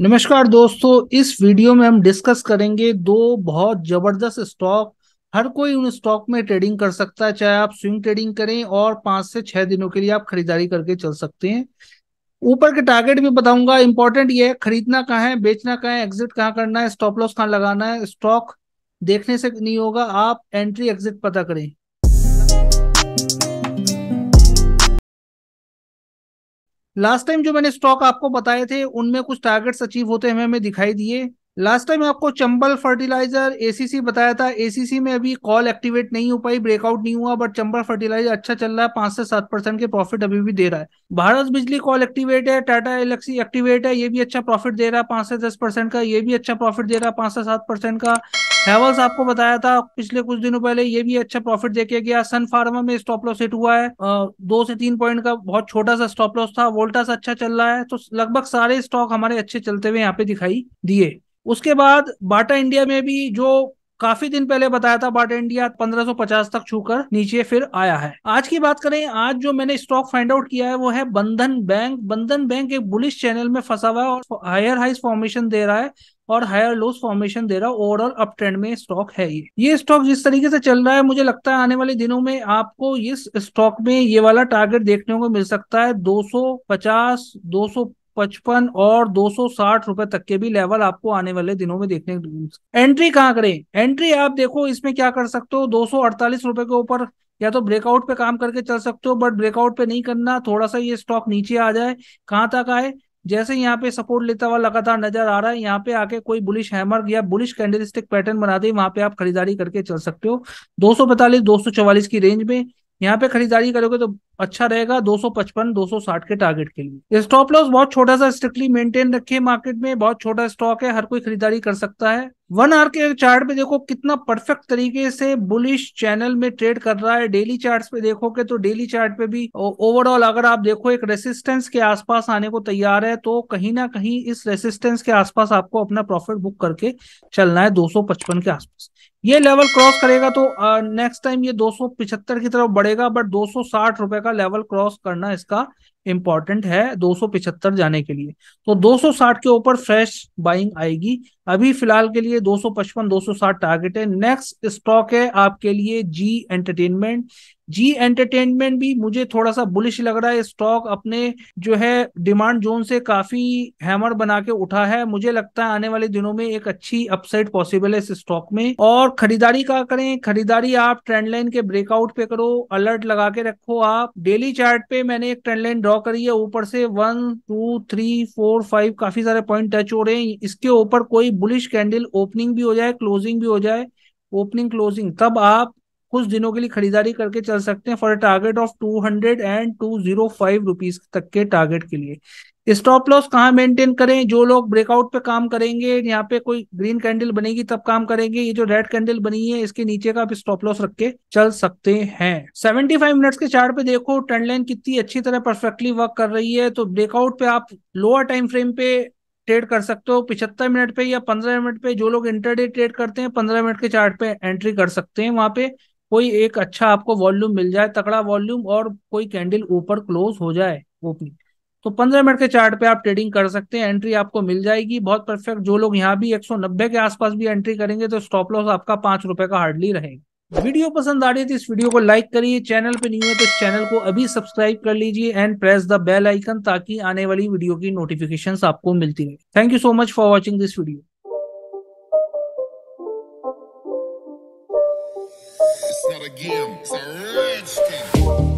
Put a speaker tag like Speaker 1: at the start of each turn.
Speaker 1: नमस्कार दोस्तों इस वीडियो में हम डिस्कस करेंगे दो बहुत जबरदस्त स्टॉक हर कोई उन स्टॉक में ट्रेडिंग कर सकता है चाहे आप स्विंग ट्रेडिंग करें और पांच से छह दिनों के लिए आप खरीदारी करके चल सकते हैं ऊपर के टारगेट भी बताऊंगा इंपॉर्टेंट ये है खरीदना कहाँ है बेचना कहाँ है एग्जिट कहाँ करना है स्टॉप लॉस कहाँ लगाना है स्टॉक देखने से नहीं होगा आप एंट्री एग्जिट पता करें लास्ट टाइम जो मैंने स्टॉक आपको बताए थे उनमें कुछ टारगेट्स अचीव होते हमें हमें दिखाई दिए लास्ट टाइम आपको चंबल फर्टिलाइजर एसीसी बताया था एसीसी में अभी कॉल एक्टिवेट नहीं हो पाई ब्रेकआउट नहीं हुआ बट चंबल फर्टिलाइजर अच्छा चल रहा है पांच से सात परसेंट के प्रॉफिट अभी भी दे रहा है भारत बिजली कॉल एक्टिवेट है टाटा एलेक्सी एक्टिवेट है ये भी अच्छा प्रॉफिट दे रहा है पांच से दस परसेंट का ये भी अच्छा प्रॉफिट दे रहा है पांच से सात परसेंट का हैवल्स आपको बताया था पिछले कुछ दिनों पहले ये भी अच्छा प्रॉफिट देखे गया सन फार्मा में स्टॉप लॉस हिट हुआ है दो से तीन पॉइंट का बहुत छोटा सा स्टॉप लॉस था वोल्टास अच्छा चल रहा है तो लगभग सारे स्टॉक हमारे अच्छे चलते हुए यहाँ पे दिखाई दिए उसके बाद बाटा इंडिया में भी जो काफी दिन पहले बताया था बाटा इंडिया 1550 तक छूकर नीचे फिर आया है आज की बात करें आज जो मैंने स्टॉक फाइंड आउट किया है वो है बंधन बैंक बंधन बैंक एक बुलिश चैनल में फंसा हुआ है और हायर हाइस फॉर्मेशन दे रहा है और हायर लोस फॉर्मेशन दे रहा ओवरऑल अप ट्रेंड में स्टॉक है ये ये स्टॉक जिस तरीके से चल रहा है मुझे लगता है आने वाले दिनों में आपको इस स्टॉक में ये वाला टारगेट देखने को मिल सकता है 250 200 पचपन और 260 रुपए तक के भी लेवल आपको आने वाले दिनों में देखने को मिल एंट्री कहाँ करें एंट्री आप देखो इसमें क्या कर सकते हो 248 रुपए के ऊपर या तो ब्रेकआउट पे काम करके चल सकते हो बट ब्रेकआउट पे नहीं करना थोड़ा सा ये स्टॉक नीचे आ जाए कहाँ तक आए जैसे यहाँ पे सपोर्ट लेता हुआ लगातार नजर आ रहा है यहाँ पे आके कोई बुलिश हैमर या बुलिश कैंडलिस्टिक पैटर्न बना दे वहां पे आप खरीदारी करके चल सकते हो दो सौ दो सौ चौवालीस की रेंज में यहाँ पे खरीदारी करोगे तो अच्छा रहेगा 255 260 के टारगेट के लिए स्टॉप लॉस बहुत छोटा सा स्ट्रिक्टली मेंटेन रखे मार्केट में बहुत छोटा स्टॉक है हर कोई खरीदारी कर सकता है वन आर के चार्ट पे देखो कितना परफेक्ट तरीके से बुलिश चैनल में ट्रेड कर रहा है डेली चार्ट्स पे देखोगे तो डेली चार्ट पे भी ओवरऑल अगर आप देखो एक रेसिस्टेंस के आसपास आने को तैयार है तो कहीं ना कहीं इस रेसिस्टेंस के आसपास आपको अपना प्रॉफिट बुक करके चलना है 255 के आसपास ये लेवल क्रॉस करेगा तो नेक्स्ट टाइम ये दो की तरफ बढ़ेगा बट दो सौ रुपए का लेवल क्रॉस करना इसका इंपॉर्टेंट है दो जाने के लिए तो 260 के ऊपर फ्रेश बाइंग आएगी अभी फिलहाल के लिए 255 260 टारगेट है नेक्स्ट स्टॉक है आपके लिए जी एंटरटेनमेंट जी एंटरटेनमेंट भी मुझे थोड़ा सा बुलिश लग रहा है स्टॉक अपने जो है डिमांड जोन से काफी हैमर बना के उठा है मुझे लगता है आने वाले दिनों में एक अच्छी अपसाइड पॉसिबल है इस स्टॉक में और खरीदारी का करें खरीदारी आप ट्रेंडलाइन के ब्रेकआउट पे करो अलर्ट लगा के रखो आप डेली चार्ट पे मैंने एक ट्रेंडलाइन ड्रॉ ड्रॉ करिए ऊपर से one two three four five काफी सारे पॉइंट टच हो रहे हैं इसके ऊपर कोई बुलिश कैंडल ओपनिंग भी हो जाए क्लोजिंग भी हो जाए ओपनिंग क्लोजिंग तब आप कुछ दिनों के लिए खरीदारी करके चल सकते हैं for a target of two hundred and two zero five rupees तक के टारगेट के लिए स्टॉप लॉस कहाँ मेंटेन करें जो लोग ब्रेकआउट पे काम करेंगे यहाँ पे कोई ग्रीन कैंडल बनेगी तब काम करेंगे ये जो रेड कैंडल बनी है इसके नीचे का आप स्टॉप लॉस रख के चल सकते हैं 75 मिनट्स के चार्ट पे देखो ट्रेंड लाइन कितनी अच्छी तरह परफेक्टली वर्क कर रही है तो ब्रेकआउट पे आप लोअर टाइम फ्रेम पे ट्रेड कर सकते हो पिछहत्तर मिनट पे या पंद्रह मिनट पे जो लोग इंटरडे ट्रेड करते हैं पंद्रह मिनट के चार्ट पे एंट्री कर सकते हैं वहां पे कोई एक अच्छा आपको वॉल्यूम मिल जाए तकड़ा वॉल्यूम और कोई कैंडल ऊपर क्लोज हो जाए ओपनिंग तो पंद्रह मिनट के चार्ट पे आप ट्रेडिंग कर सकते हैं एंट्री आपको मिल जाएगी बहुत परफेक्ट जो लोग यहाँ भी 190 के आसपास भी एंट्री करेंगे तो स्टॉप लॉस आपका पांच रुपए का हार्डली रहेगा वीडियो पसंद आ रही है तो इस वीडियो को लाइक करिए चैनल पे नहीं है तो चैनल को अभी सब्सक्राइब कर लीजिए and press the bell icon ताकि आने वाली वीडियो की नोटिफिकेशन आपको मिलती रहे thank you so much for watching this video It's not a game, it's a rich